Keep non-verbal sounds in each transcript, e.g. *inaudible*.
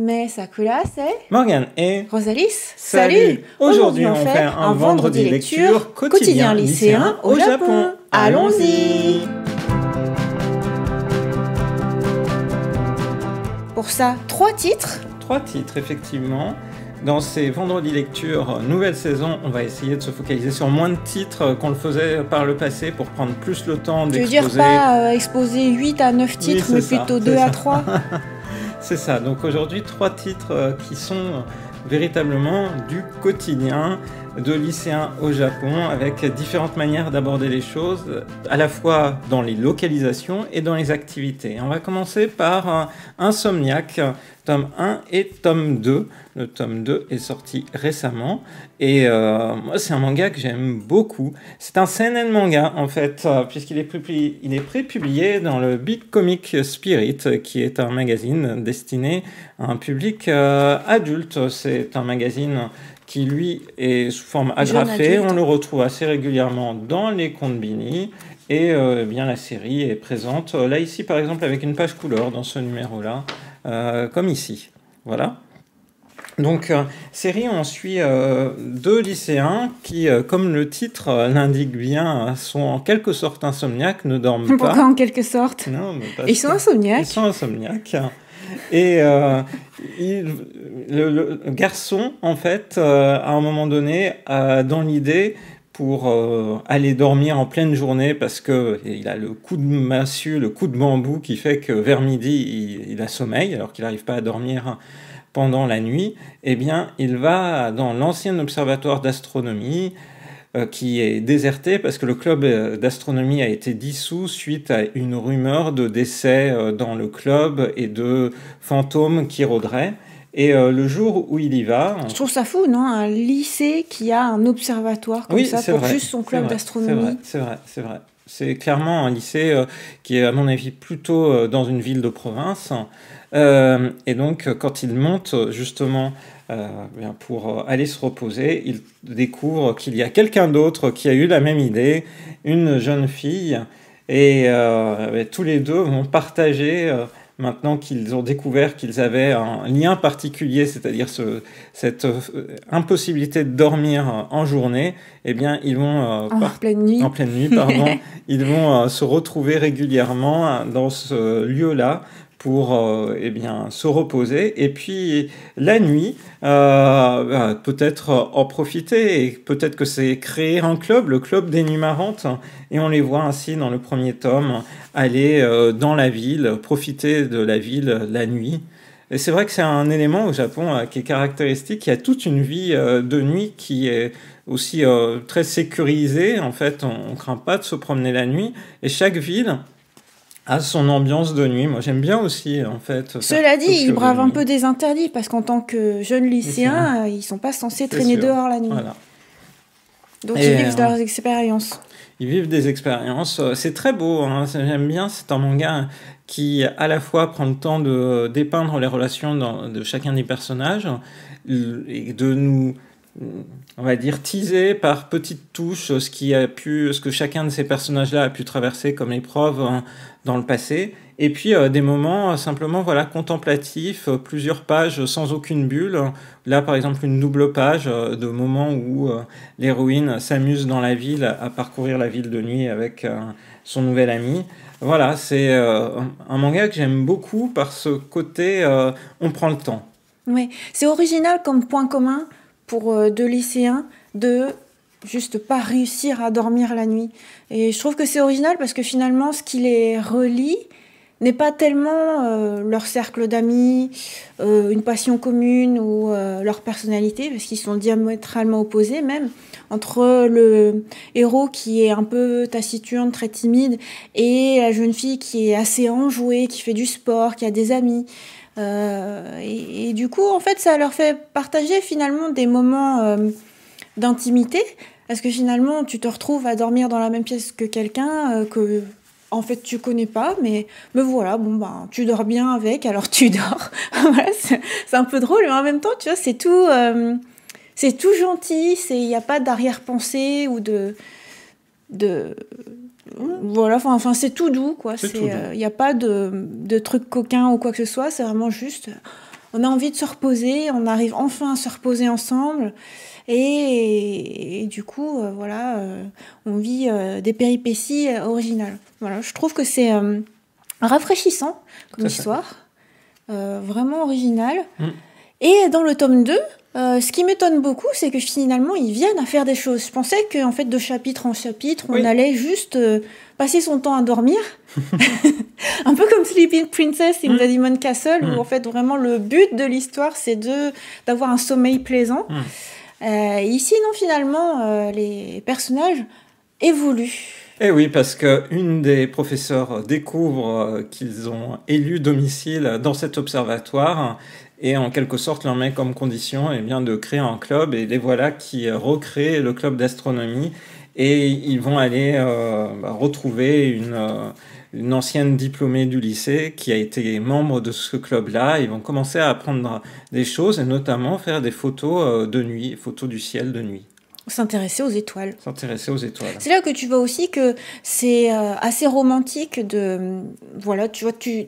Mais Sakura, c'est Morgan et Rosalys Salut, Aujourd'hui, on, fait un vendredi, lecture quotidien, quotidien lycéen au Japon. Allons-y Pour ça, trois titres Trois titres, effectivement. Dans ces vendredis lecture nouvelle saison, on va essayer de se focaliser sur moins de titres qu'on le faisait par le passé pour prendre plus le temps d'exposer. Tu veux dire pas euh, exposer 8 à 9 titres, mais plutôt 2 à 3 *laughs* C'est ça, donc aujourd'hui trois titres euh, qui sont euh, véritablement du quotidien de lycéens au Japon avec différentes manières d'aborder les choses, à la fois dans les localisations et dans les activités. On va commencer par Insomniac, tome 1 et tome 2. Le tome 2 est sorti récemment et euh, c'est un manga que j'aime beaucoup. C'est un seinen manga en fait euh, puisqu'il est, pré-publié dans le Big Comic Spirit qui est un magazine destiné à un public euh, adulte. C'est un magazine qui lui est sous forme agrafée. On le retrouve assez régulièrement dans les Bini. Et euh, eh bien la série est présente euh, là ici par exemple avec une page couleur dans ce numéro là, euh, comme ici. Voilà. Donc, série, on suit deux lycéens qui, comme le titre l'indique bien, sont en quelque sorte insomniaques, ne dorment pas. en quelque sorte non, Ils sont insomniaques. Ils sont insomniaques. Et euh, le, garçon, en fait, euh, à un moment donné, a dans l'idée, pour euh, aller dormir en pleine journée, parce qu'il a le coup de massue, le coup de bambou qui fait que vers midi, il, a sommeil, alors qu'il n'arrive pas à dormir pendant la nuit, eh bien, il va dans l'ancien observatoire d'astronomie, euh, qui est déserté parce que le club euh, d'astronomie a été dissous suite à une rumeur de décès euh, dans le club et de fantômes qui rôderaient. Et le jour où il y va. Je trouve ça fou, non Un lycée qui a un observatoire comme ça pour juste son club d'astronomie. C'est vrai, c'est vrai. C'est clairement un lycée qui est, à mon avis, plutôt dans une ville de province. et donc, quand il monte justement euh, eh bien pour euh, aller se reposer, il découvre qu'il y a quelqu'un d'autre qui a eu la même idée, une jeune fille, et euh, eh, tous les deux vont partager maintenant qu'ils ont découvert qu'ils avaient un lien particulier, c'est-à-dire cette impossibilité de dormir en journée, eh bien, ils vont en, pleine nuit. *laughs* ils vont se retrouver régulièrement dans ce lieu-là pour euh, eh bien, se reposer. Et puis la nuit, euh, bah, peut-être en profiter. peut-être que c'est créer un club, le club des nuits marrantes. Et on les voit ainsi dans le premier tome aller euh, dans la ville, profiter de la ville la nuit. Et c'est vrai que c'est un élément au Japon qui est caractéristique. Il y a toute une vie de nuit qui est aussi très sécurisée. En fait, on, craint pas de se promener la nuit. Et chaque ville à son ambiance de nuit. Moi, j'aime bien aussi, en fait. Cela dit, ils bravent un peu des interdits, parce qu'en tant que jeunes lycéens, euh, ils sont pas censés traîner dehors la nuit. Voilà. Donc, ils vivent euh, leurs expériences. Ils vivent des expériences. Euh, c'est très beau, hein. j'aime bien. C'est un manga qui, à la fois, prend le temps de dépeindre les relations de chacun des personnages et de nous on va dire teaser par petites touches ce qui a pu ce que chacun de ces personnages là a pu traverser comme épreuve hein, dans le passé et puis euh, des moments euh, simplement voilà contemplatifs euh, plusieurs pages sans aucune bulle là par exemple une double page de moments où l'héroïne s'amuse dans la ville à parcourir la ville de nuit avec son nouvel ami voilà c'est un manga que j'aime beaucoup par ce côté on prend le temps oui, c'est original comme point commun pour euh, deux lycéens de juste pas réussir à dormir la nuit. Et je trouve que c'est original parce que finalement, ce qui les relie n'est pas tellement euh, leur cercle d'amis, euh, une passion commune ou leur personnalité, parce qu'ils sont diamétralement opposés même, entre le héros qui est un peu taciturne, très timide, et la jeune fille qui est assez enjouée, qui fait du sport, qui a des amis. Euh, et, du coup, en fait, ça leur fait partager finalement des moments euh, d'intimité. Parce que finalement, tu te retrouves à dormir dans la même pièce que quelqu'un euh, que, en fait, tu connais pas, mais, me voilà, bon, bah tu dors bien avec, alors tu *laughs* dors. c'est un peu drôle, mais en même temps, tu vois, c'est tout, c'est tout gentil, il n'y a pas d'arrière-pensée ou de de voilà enfin, c'est tout doux quoi il n'y euh, a pas de, de truc coquin ou quoi que ce soit c'est vraiment juste on a envie de se reposer on arrive enfin à se reposer ensemble et, du coup euh, voilà euh, on vit des péripéties originales voilà je trouve que c'est rafraîchissant comme histoire vraiment original mm. Et dans le tome 2, euh, ce qui m'étonne beaucoup, c'est que finalement, ils viennent à faire des choses. Je pensais qu'en fait, de chapitre en chapitre, on allait juste euh, passer son temps à dormir. *laughs* *laughs* un peu comme Sleeping Princess in hmm. mmh. Castle, où hmm. en fait, vraiment, le but de l'histoire, c'est de, d'avoir un sommeil plaisant. Hmm. Euh, ici, non, finalement, les personnages évoluent. Eh oui, parce qu'une des professeurs découvre qu'ils ont élu domicile dans cet observatoire et en quelque sorte, leur met comme condition et eh bien, de créer un club. Et les voilà qui euh, recréent le club d'astronomie. Et ils vont aller euh, bah, retrouver une, euh, une, ancienne diplômée du lycée qui a été membre de ce club-là. Ils vont commencer à apprendre des choses et notamment faire des photos de nuit, photos du ciel de nuit. S'intéresser aux étoiles. S'intéresser aux étoiles. C'est là que tu vois aussi que c'est assez romantique de voilà, tu vois tu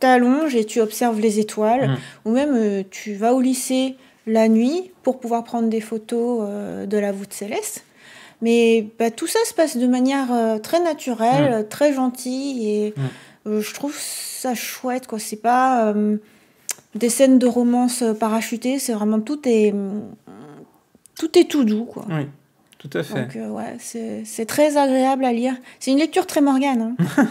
t'allonges et tu observes les étoiles, mmh. ou même euh, tu vas au lycée la nuit pour pouvoir prendre des photos euh, de la voûte céleste. Mais bah, tout ça se passe de manière euh, très naturelle, mmh. très gentille, et mmh. je trouve ça chouette. quoi. C'est pas des scènes de romance parachutées, c'est vraiment tout est, tout est tout doux. quoi. Tout à fait. Donc, euh, ouais, c'est très agréable à lire. C'est une lecture très morgane. Hein.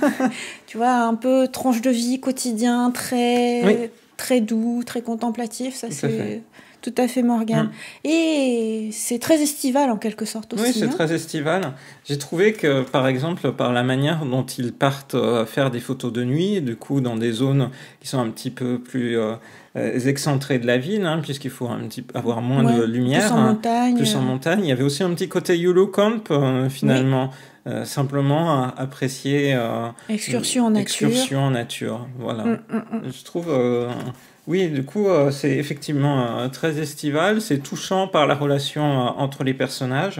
*laughs* tu vois, un peu tranche de vie, quotidien, très, très doux, très contemplatif. Ça, c'est. Tout à fait, Morgane. Mm. Et c'est très estival en quelque sorte aussi. Oui, c'est hein. très estival. J'ai trouvé que, par exemple, par la manière dont ils partent euh, faire des photos de nuit, du coup, dans des zones qui sont un petit peu plus euh, euh, excentrées de la ville, hein, puisqu'il faut un petit, avoir moins de lumière. Plus en hein, montagne. Plus en montagne. Il y avait aussi un petit côté YOLO Camp, finalement. simplement apprécier excursion en nature. Excursion en nature, voilà. Mm, mm, Je trouve oui, du coup, euh, c'est effectivement euh, très estival, c'est touchant par la relation euh, entre les personnages.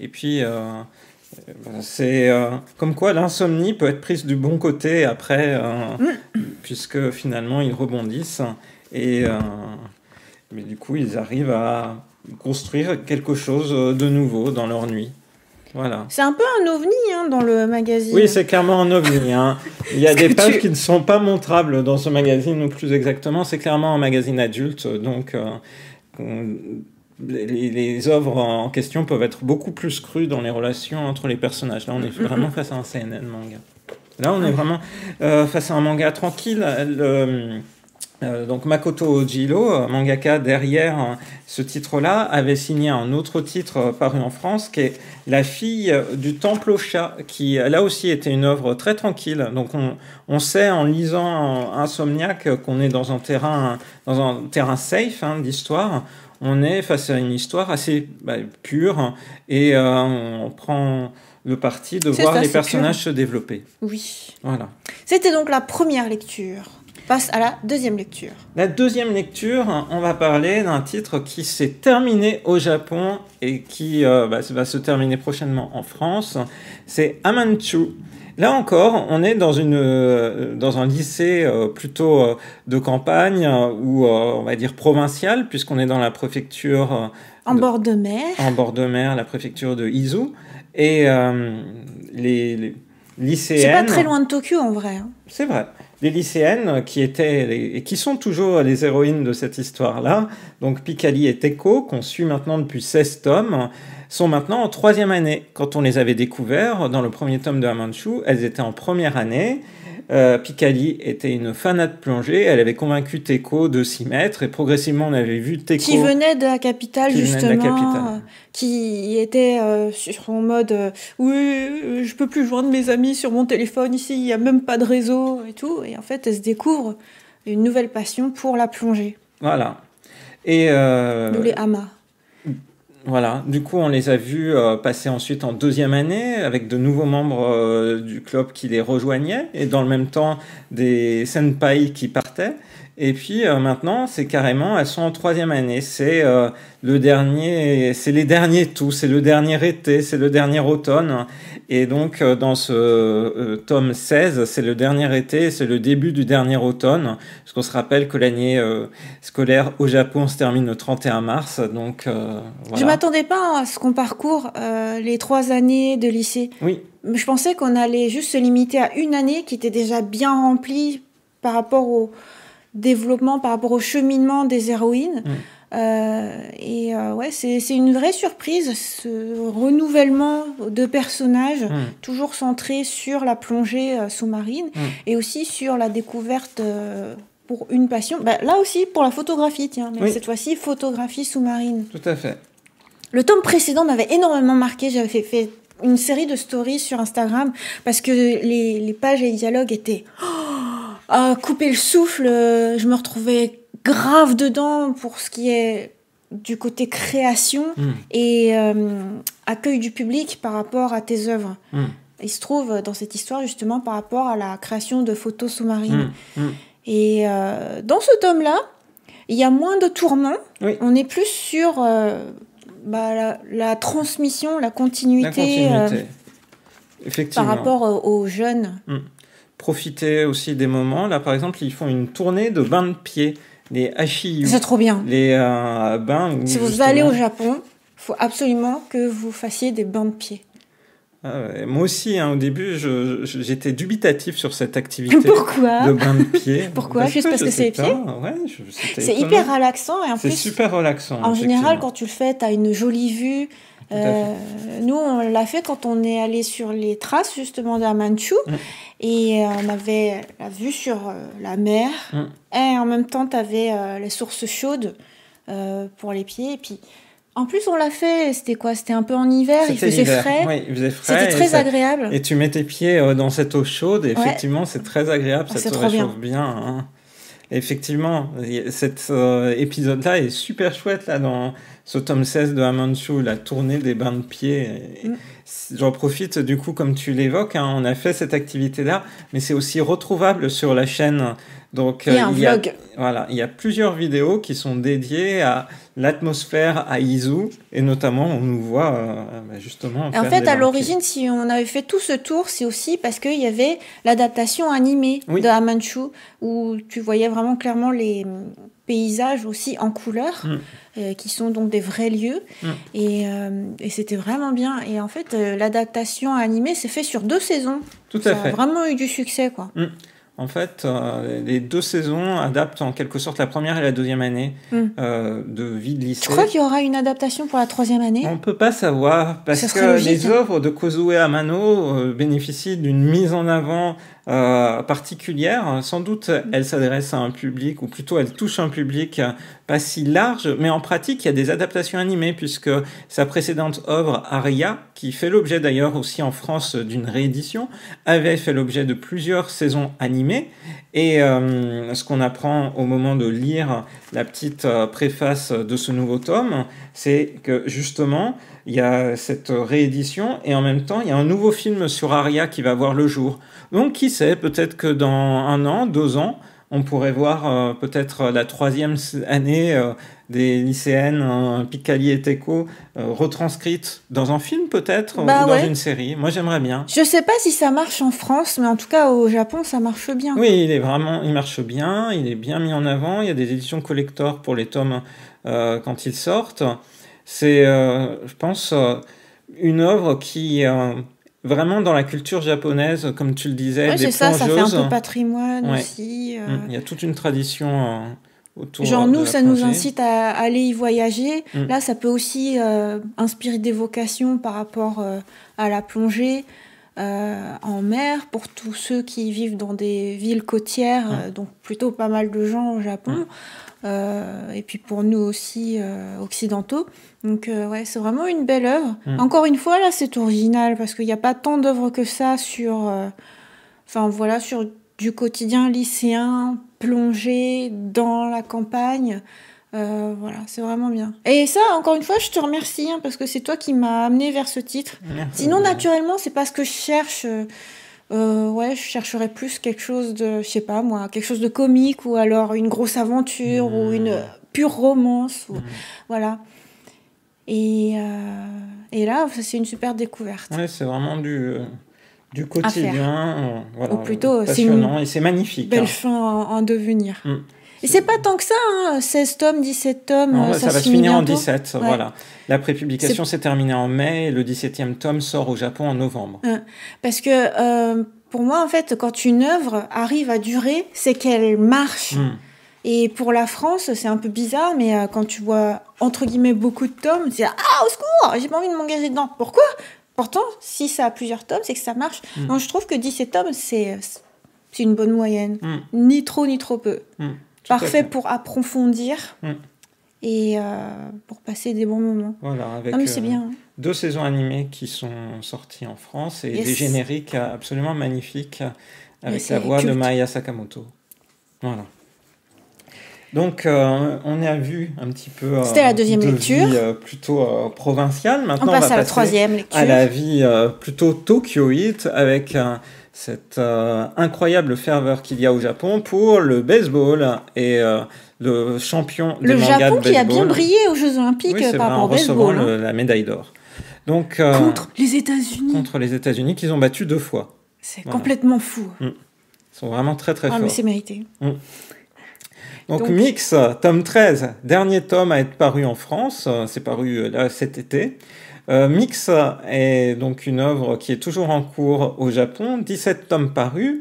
Et puis, c'est comme quoi l'insomnie peut être prise du bon côté après, mm. puisque finalement ils rebondissent. Et mais du coup, ils arrivent à construire quelque chose de nouveau dans leur nuit. C'est un peu un ovni hein, dans le magazine. Oui, c'est clairement un ovni. Hein. Il y a *laughs* des pages qui ne sont pas montrables dans ce magazine, ou plus exactement, c'est clairement un magazine adulte. Donc, euh, les, œuvres en question peuvent être beaucoup plus crues dans les relations entre les personnages. Là, on est mm, mm, mm. vraiment face à un CNN manga. Là, on est vraiment euh, face à un manga tranquille. Le, euh, donc Makoto Ojilo, euh, mangaka derrière euh, ce titre-là, avait signé un autre titre paru en France qui est La fille du temple au chat, qui là aussi était une œuvre très tranquille. Donc on, sait en lisant Insomniac qu'on est dans un terrain, dans un terrain safe hein, d'histoire. On est face à une histoire assez bah, pure et on prend le parti de voir les personnages se développer. Oui. Voilà. C'était donc la première lecture passe à la deuxième lecture. La deuxième lecture, on va parler d'un titre qui s'est terminé au Japon et qui euh, bah, va se terminer prochainement en France. C'est Amanchu. Là encore, on est dans, une, euh, dans un lycée euh, plutôt de campagne ou on va dire provincial, puisqu'on est dans la préfecture... en bord de mer. En bord de mer, la préfecture de Izu. Et les, lycées. C'est pas très loin de Tokyo en vrai. Hein. C'est vrai les lycéennes qui étaient et qui sont toujours les héroïnes de cette histoire-là, donc Picali et Teco, qu'on suit maintenant depuis 16 tomes, sont maintenant en troisième année. Quand on les avait découvertes dans le premier tome de Amanchu, elles étaient en première année. Euh, Picali était une fanate plongée. Elle avait convaincu Teco de s'y mettre et progressivement on avait vu Teco. Qui venait de la capitale, justement. Euh, qui était euh, sur son mode Oui, je peux plus joindre mes amis sur mon téléphone ici, il n'y a même pas de réseau et tout. Et en fait, elle se découvre une nouvelle passion pour la plongée. Voilà. Et. les voilà, du coup on les a vus euh, passer ensuite en deuxième année avec de nouveaux membres euh, du club qui les rejoignaient et dans le même temps des senpai qui partaient. Et puis euh, maintenant c'est carrément, elles sont en troisième année, c'est le dernier, c'est les derniers tous, c'est le dernier été, c'est le dernier automne. Et donc dans ce tome 16, c'est le dernier été, c'est le début du dernier automne, parce qu'on se rappelle que l'année scolaire au Japon se termine le 31 mars, donc voilà m'attendais pas à ce qu'on parcourt euh, les trois années de lycée. Oui. Je pensais qu'on allait juste se limiter à une année qui était déjà bien remplie par rapport au développement, par rapport au cheminement des héroïnes. Mm. Euh, et euh, ouais, c'est une vraie surprise, ce renouvellement de personnages, mm. toujours centré sur la plongée sous-marine mm. et aussi sur la découverte pour une passion. Bah, là aussi, pour la photographie, tiens, cette fois-ci, photographie sous-marine. Tout à fait. Le tome précédent m'avait énormément marqué. J'avais fait, une série de stories sur Instagram parce que les, pages et les dialogues étaient oh, à couper le souffle. Je me retrouvais grave dedans pour ce qui est du côté création hmm. et euh, accueil du public par rapport à tes œuvres. Hmm. Il se trouve dans cette histoire justement par rapport à la création de photos sous-marines. Hmm. Et euh, dans ce tome-là, il y a moins de tourments. On est plus sur euh, bah, la, transmission, la continuité, euh, par rapport euh, aux jeunes. profitez hmm. Profiter aussi des moments. Là, par exemple, ils font une tournée de bains de pieds, les HIU. C'est trop bien. Les euh, si vous allez au Japon, il faut absolument que vous fassiez des bains de pieds. Ah moi aussi, hein, au début, j'étais dubitatif sur cette activité *laughs* de bain de pied. *laughs* Pourquoi Juste parce que c'est les pieds C'est hyper relaxant et en C'est super relaxant. En général, quand tu le fais, tu as une jolie vue. Euh, nous, on l'a fait quand on est allé sur les traces justement d'Amanchu mm. et euh, on avait la vue sur euh, la mer mm. et en même temps, tu avais les sources chaudes pour les pieds et puis en plus, on l'a fait, c'était quoi C'était un peu en hiver, il faisait, Frais. C'était très agréable. Et tu mets tes pieds euh, dans cette eau chaude, effectivement, c'est très agréable, ah, ça te réchauffe bien. Hein. Effectivement, cet euh, épisode-là est super chouette, là, dans ce tome 16 de Hamanchu, la tournée des bains de pieds. J'en profite du coup, comme tu l'évoques, hein, on a fait cette activité-là, mais c'est aussi retrouvable sur la chaîne. Donc, il y a un euh, vlog. voilà, il y a plusieurs vidéos qui sont dédiées à l'atmosphère à Izu, et notamment on nous voit euh, bah, justement. En fait, à l'origine, si on avait fait tout ce tour, c'est aussi parce qu'il y avait l'adaptation animée de Amanchu, où tu voyais vraiment clairement les paysages aussi en couleur. Mm. Euh, qui sont donc des vrais lieux. Mm. Euh, et, c'était vraiment bien. Et en fait, euh, l'adaptation animée s'est fait sur deux saisons. Tout à Ça a vraiment eu du succès, quoi. Mm. En fait, les deux saisons adaptent en quelque sorte la première et la deuxième année mm. de vie de lycée. Tu crois qu'il y aura une adaptation pour la troisième année On ne peut pas savoir, parce que les hein. œuvres de Kozue Amano bénéficient d'une mise en avant euh, particulière. Sans doute, elle s'adresse à un public, ou plutôt elle touche un public pas si large, mais en pratique, il y a des adaptations animées, puisque sa précédente œuvre, Aria, qui fait l'objet d'ailleurs aussi en France d'une réédition, avait fait l'objet de plusieurs saisons animées. Et euh, ce qu'on apprend au moment de lire la petite euh, préface de ce nouveau tome, c'est que justement, il y a cette réédition et en même temps, il y a un nouveau film sur Aria qui va voir le jour. Donc qui sait, peut-être que dans un an, deux ans, on pourrait voir euh, peut-être la troisième année euh, des lycéennes en euh, et Teco retranscrite dans un film peut-être bah ou dans une série. Moi j'aimerais bien. Je sais pas si ça marche en France, mais en tout cas au Japon ça marche bien. Oui, il est vraiment, il marche bien, il est bien mis en avant. Il y a des éditions collector pour les tomes quand ils sortent. C'est, je pense, une œuvre qui vraiment dans la culture japonaise, comme tu le disais, Oui, c'est ça, ça fait un peu patrimoine aussi. Euh. Mm, il y a toute une tradition euh, autour. Genre nous, ça nous incite à aller y voyager. Mm. Là, ça peut aussi euh, inspirer des vocations par rapport à la plongée. en mer pour tous ceux qui vivent dans des villes côtières, mm. donc plutôt pas mal de gens au Japon. Euh, et puis pour nous aussi euh, occidentaux. Donc euh, ouais, c'est vraiment une belle œuvre. Mm. Encore une fois, là, c'est original parce qu'il n'y a pas tant d'œuvres que ça sur, enfin voilà, sur du quotidien lycéen plongé dans la campagne. voilà, c'est vraiment bien. Et ça, encore une fois, je te remercie hein, parce que c'est toi qui m'as amené vers ce titre. Sinon, naturellement, c'est pas ce que je cherche. Euh, ouais, je chercherais plus quelque chose de, je sais pas moi, quelque chose de comique ou alors une grosse aventure ou mmh. une euh, pure romance. Mmh. Voilà. Et, euh, et là, c'est une super découverte. Ouais, c'est vraiment du, du quotidien. ou plutôt, et c'est magnifique. Belle hein. en, en devenir. Mmh. Et c'est pas tant que ça, hein, 16 tomes, 17 tomes. Euh, ça, va se finir en 17, voilà. La prépublication s'est terminée en mai, le 17e tome sort au Japon en novembre. Parce que euh, pour moi, en fait, quand une œuvre arrive à durer, c'est qu'elle marche. Hmm. Et pour la France, c'est un peu bizarre, mais euh, quand tu vois, entre guillemets, beaucoup de tomes, c'est Ah, au secours J'ai pas envie de m'engager dedans. Pourquoi Pourtant, si ça a plusieurs tomes, c'est que ça marche. Moi hmm. je trouve que 17 tomes, c'est une bonne moyenne. Hmm. Ni trop, ni trop peu parfait pour approfondir mm. et euh, pour passer des bons moments. Voilà, avec euh, bien. Hein. deux saisons animées qui sont sorties en France et des génériques absolument magnifiques avec la voix de Maya Sakamoto. Voilà. Donc, euh, on a vu un petit peu. C'était la deuxième lecture. Vie, plutôt provinciale. Maintenant, on passe à la troisième lecture. À la vie plutôt tokyoïte avec cette euh, incroyable ferveur qu'il y a au Japon pour le baseball et euh, le champion de le Japon de baseball. qui a bien brillé aux Jeux Olympiques par rapport au baseball. Hein. la médaille d'or. Donc euh, contre les États-Unis. Contre les États-Unis qu'ils ont battu deux fois. C'est complètement fou. Mm. Ils sont vraiment très très ah, forts. mais c'est mérité. Mm. Donc, Mix, tome 13, dernier tome à être paru en France, c'est paru cet été. Euh, Mix est donc une œuvre qui est toujours en cours au Japon, 17 tomes parus.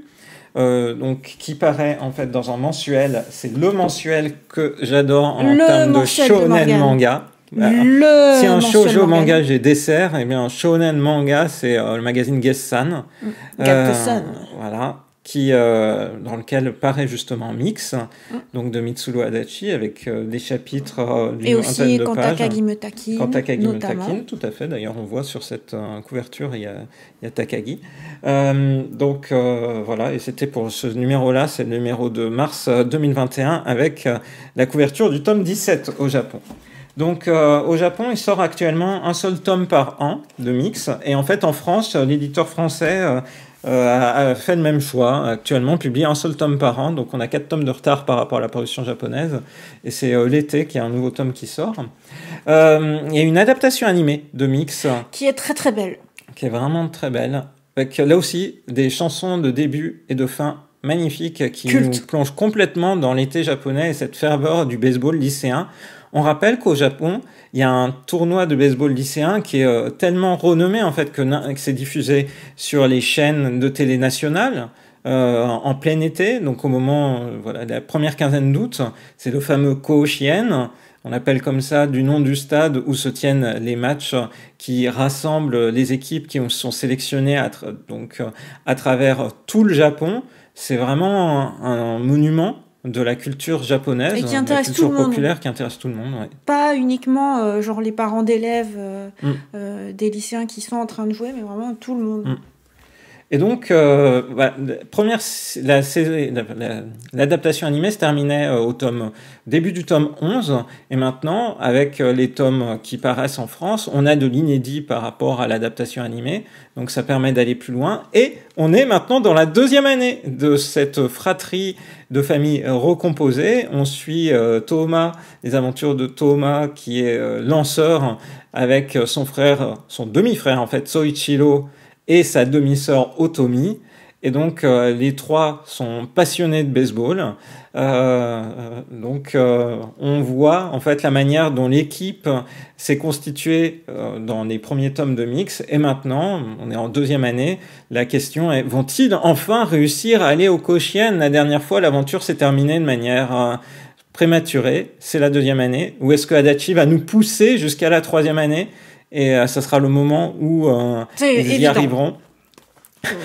Euh, donc qui paraît en fait dans un mensuel, c'est le mensuel que j'adore en termes de shonen manga. Bah, le si un shoujo manga, j'ai dessert, et eh bien un shonen manga c'est euh, le magazine Gessan. Mm. Euh, voilà qui, euh, dans lequel paraît justement Mix, mm. donc de Mitsuo Adachi, avec euh, des chapitres euh, d'une vingtaine de pages. Et aussi notamment. tout à fait. D'ailleurs, on voit sur cette couverture, il y a, Takagi. donc voilà, et c'était pour ce numéro-là, c'est le numéro de mars 2021, avec la couverture du tome 17 au Japon. Donc au Japon, il sort actuellement un seul tome par an de mix. Et en fait, en France, l'éditeur français euh, a, fait le même choix, actuellement publié un seul tome par an, donc on a quatre tomes de retard par rapport à la production japonaise, et c'est euh, l'été qu'il y a un nouveau tome qui sort. Euh, il y a une adaptation animée de Mix. Qui est très très belle. Qui est vraiment très belle. Avec là aussi des chansons de début et de fin magnifiques qui nous plongent complètement dans l'été japonais et cette ferveur du baseball lycéen. On rappelle qu'au Japon, il y a un tournoi de baseball lycéen qui est euh, tellement renommé en fait que, c'est diffusé sur les chaînes de télé nationales. Euh, en plein été, donc au moment euh, voilà, de la première quinzaine d'août, c'est le fameux Koshien, on appelle comme ça du nom du stade où se tiennent les matchs qui rassemblent les équipes qui sont sélectionnées à, travers tout le Japon. C'est vraiment un monument de la culture japonaise, la culture tout le populaire qui intéresse tout le monde. Pas uniquement euh, genre les parents d'élèves, euh, mm. euh, des lycéens qui sont en train de jouer, mais vraiment tout le monde. Mm. Et donc, euh, bah, première, l'adaptation la, animée se terminait euh, au tome, début du tome 11, et maintenant, avec euh, les tomes qui paraissent en France, on a de l'inédit par rapport à l'adaptation animée, donc ça permet d'aller plus loin, et on est maintenant dans la deuxième année de cette fratrie de famille recomposée. On suit euh, Thomas, les aventures de Thomas, qui est lanceur, avec son frère, son demi-frère en fait, Soichiro, et sa demi-sœur Otomi. Et donc euh, les trois sont passionnés de baseball. Euh, euh, donc on voit en fait la manière dont l'équipe s'est constituée dans les premiers tomes de Mix. Et maintenant, on est en deuxième année, la question est, vont-ils enfin réussir à aller au Cochienne La dernière fois, l'aventure s'est terminée de manière prématurée. C'est la deuxième année. Ou est-ce que Adachi va nous pousser jusqu'à la troisième année et ce euh, sera le moment où euh, ils y arriveront.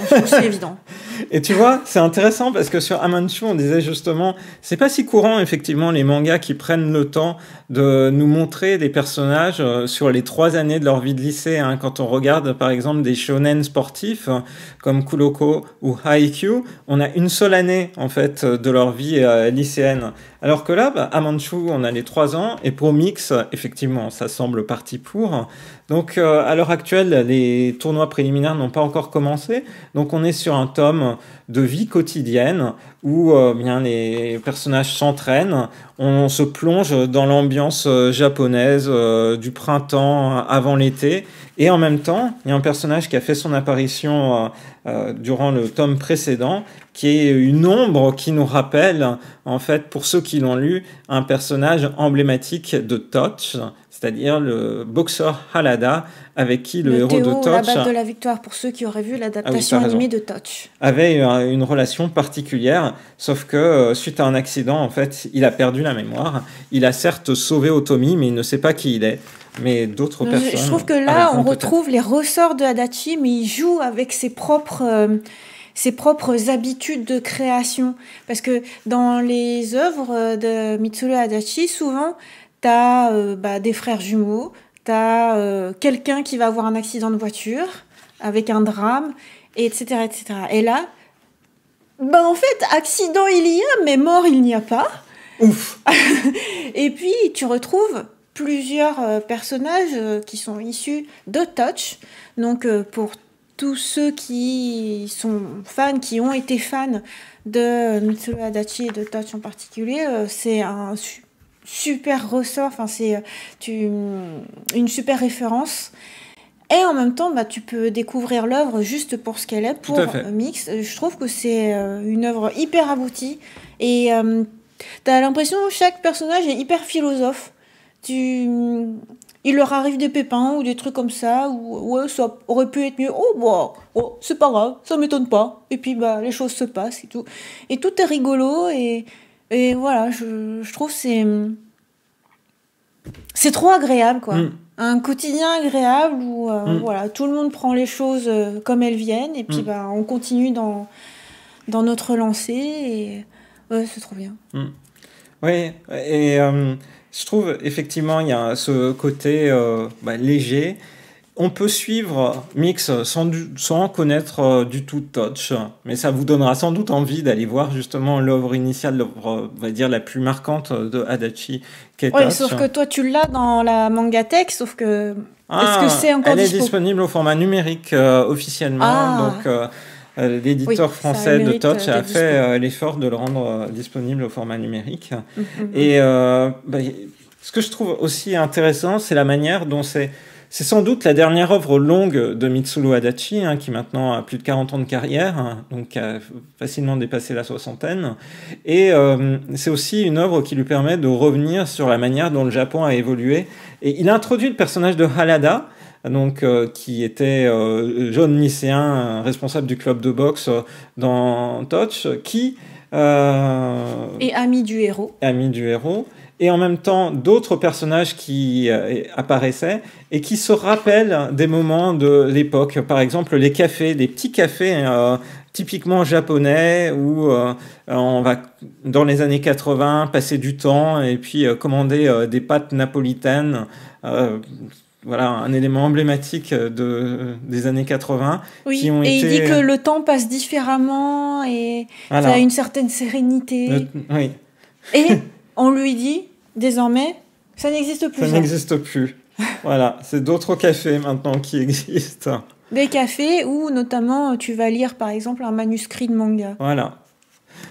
C'est euh, évident. *laughs* Et tu vois, c'est intéressant parce que sur Amanchu, on disait justement, c'est pas si courant effectivement les mangas qui prennent le temps de nous montrer des personnages sur les trois années de leur vie de lycée. Hein. Quand on regarde par exemple des shonen sportifs comme Kuroko ou Haikyuu, on a une seule année en fait de leur vie lycéenne. Alors que là, bah, à Manchu, on a les trois ans, et pour Mix, effectivement, ça semble parti pour. Donc euh, à l'heure actuelle, les tournois préliminaires n'ont pas encore commencé, donc on est sur un tome de vie quotidienne où euh, bien les personnages s'entraînent, on se plonge dans l'ambiance euh, japonaise du printemps avant l'été et en même temps, il y a un personnage qui a fait son apparition euh, euh, durant le tome précédent, qui est une ombre qui nous rappelle, en fait, pour ceux qui l'ont lu, un personnage emblématique de Touch, c'est-à-dire le boxeur Halada, avec qui le, héros de Touch. La de la victoire, pour ceux qui auraient vu l'adaptation ah animée de Touch. Avait euh, une relation particulière, sauf que suite à un accident, en fait, il a perdu la mémoire. Il a certes sauvé Otomi, mais il ne sait pas qui il est mais d'autres personnes. Je trouve que là, on retrouve les ressorts de Adachi, mais il joue avec ses propres, euh, ses propres habitudes de création. Parce que dans les œuvres euh, de Mitsuru Adachi, souvent, tu as euh, bah, des frères jumeaux, tu as quelqu'un qui va avoir un accident de voiture avec un drame, etc., etc. Et là, bah, en fait, accident il y a, mais mort il n'y a pas. Ouf. *laughs* et puis tu retrouves plusieurs euh, personnages euh, qui sont issus de Touch. Donc euh, pour tous ceux qui sont fans, qui ont été fans de Mitsuru Adachi et de Touch en particulier, c'est un super ressort, enfin c'est une super référence. Et en même temps, bah, tu peux découvrir l'œuvre juste pour ce qu'elle est, pour Mix. Je trouve que c'est une œuvre hyper aboutie et t'as tu as l'impression que chaque personnage est hyper philosophe tu, il leur arrive des pépins ou des trucs comme ça, ou ouais, ça aurait pu être mieux. Oh, bah, oh, c'est pas grave, ça m'étonne pas. Et puis, bah, les choses se passent et tout. Et tout est rigolo et, et voilà, je, je trouve c'est. C'est trop agréable, quoi. Mm. Un quotidien agréable où euh, mm. voilà, tout le monde prend les choses euh, comme elles viennent et puis mm. bah, on continue dans, dans notre lancée et c'est trop bien. Oui, et. Euh, je trouve effectivement il y a ce côté euh, bah, léger. On peut suivre Mix sans, sans connaître euh, du tout Touch, mais ça vous donnera sans doute envie d'aller voir justement l'œuvre initiale, l'œuvre, euh, on va dire, la plus marquante de Adachi, qui est Oui, sauf que toi, tu l'as dans la Mangatech, sauf que... Est-ce que ah, c'est encore Elle est disponible au format numérique officiellement, ah. donc... Euh, l'éditeur français de Touch euh, a fait euh, l'effort de le rendre disponible au format numérique. Mhm. Et bah, ce que je trouve aussi intéressant, c'est la manière dont c'est... C'est sans doute la dernière œuvre longue de Mitsuru Adachi, hein, qui maintenant a plus de 40 ans de carrière, hein, donc a facilement dépassé la soixantaine. Et euh, c'est aussi une œuvre qui lui permet de revenir sur la manière dont le Japon a évolué. Et il introduit le personnage de Halada, donc euh, qui était euh, jeune lycéen euh, responsable du club de boxe dans Touch, qui euh, et ami du héros. Ami du héros. Et en même temps, d'autres personnages qui apparaissaient et qui se rappellent des moments de l'époque. Par exemple, les cafés, des petits cafés typiquement japonais où on va, dans les années 80, passer du temps et puis commander des pâtes napolitaines voilà un élément emblématique euh, des années 80. et il dit que euh, le temps passe différemment et ça a une certaine sérénité. Oui. Et *laughs* on lui dit désormais, ça n'existe plus. ça. n'existe plus. voilà, c'est d'autres cafés maintenant qui existent. Des cafés où notamment tu vas lire par exemple un manuscrit de manga. Voilà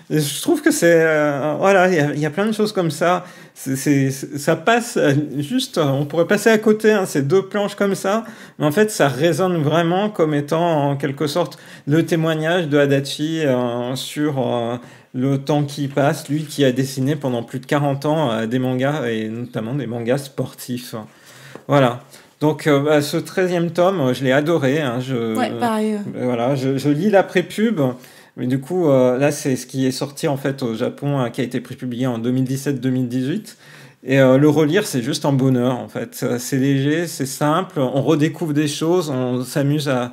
je trouve que c'est euh, voilà il y, a plein de choses comme ça c'est ça passe juste on pourrait passer à côté hein, ces deux planches comme ça mais en fait ça résonne vraiment comme étant en quelque sorte le témoignage de Adachi euh, sur euh, le temps qui passe lui qui a dessiné pendant plus de 40 ans des mangas et notamment des mangas sportifs voilà donc bah, ce 13e tome je l'ai adoré hein, je voilà je lis l'après pub mais du coup, euh, là, c'est ce qui est sorti en fait au Japon, hein, qui a été prépublié en 2017-2018. Et euh, le relire, c'est juste un bonheur en fait. C'est léger, c'est simple, on redécouvre des choses, on s'amuse à,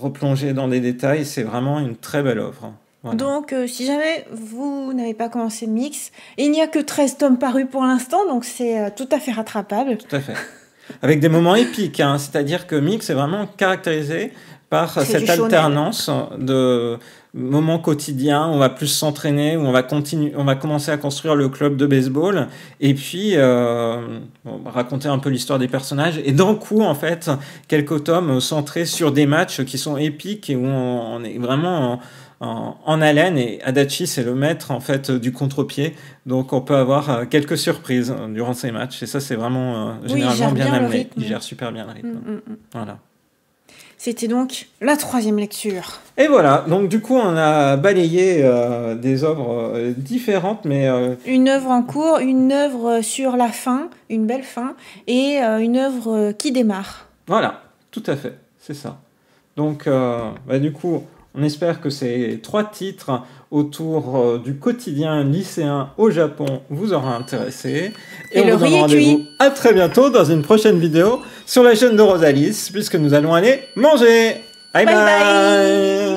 replonger dans des détails. C'est vraiment une très belle œuvre. Hein. Donc, euh, si jamais vous n'avez pas commencé Mix, il n'y a que 13 tomes parus pour l'instant, donc c'est tout à fait rattrapable. Tout à fait. Avec des moments épiques, hein. c'est-à-dire que Mix est vraiment caractérisé par cette alternance de moments quotidiens, on va plus s'entraîner, où on va continuer, on va commencer à construire le club de baseball, et puis euh, raconter un peu l'histoire des personnages. Et d'un coup, en fait, quelques tomes centrés sur des matchs qui sont épiques et où on, est vraiment en, haleine. Et Adachi, c'est le maître en fait du contre-pied, donc on peut avoir euh, quelques surprises euh, durant ces matchs. Et ça, c'est vraiment euh, généralement bien, amené. Il gère super bien le rythme. Mm, mm, mm. Voilà. C'était donc la troisième lecture. Et voilà, donc du coup on a balayé euh, des œuvres euh, différentes, mais... Euh, une œuvre en cours, une œuvre sur la fin, une belle fin, et une œuvre qui démarre. Voilà, tout à fait, c'est ça. Donc bah, du coup on espère que ces trois titres autour euh, du quotidien lycéen au Japon vous aura intéressé. Et, on vous rendez-vous à très bientôt dans une prochaine vidéo sur la chaîne de Rosalys, puisque nous allons aller manger. bye. bye.